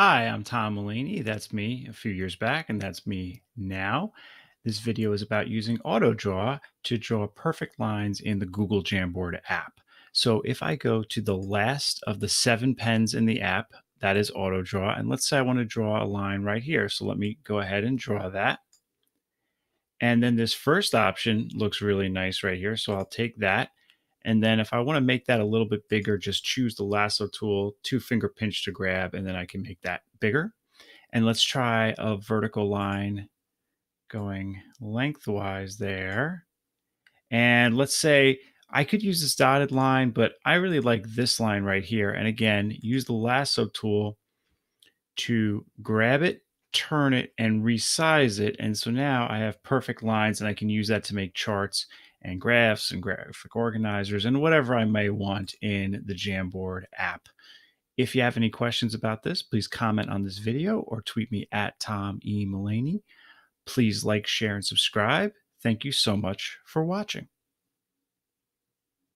Hi, I'm Tom Mullaney. That's me a few years back, and that's me now. This video is about using AutoDraw to draw perfect lines in the Google Jamboard app. So if I go to the last of the seven pens in the app, that is AutoDraw, and let's say I want to draw a line right here. So let me go ahead and draw that. And then this first option looks really nice right here. So I'll take that and then if I want to make that a little bit bigger, just choose the lasso tool, two finger pinch to grab, and then I can make that bigger. And let's try a vertical line going lengthwise there. And let's say I could use this dotted line, but I really like this line right here. And again, use the lasso tool to grab it turn it and resize it. And so now I have perfect lines and I can use that to make charts and graphs and graphic organizers and whatever I may want in the Jamboard app. If you have any questions about this, please comment on this video or tweet me at Tom E. Mullaney. Please like, share, and subscribe. Thank you so much for watching.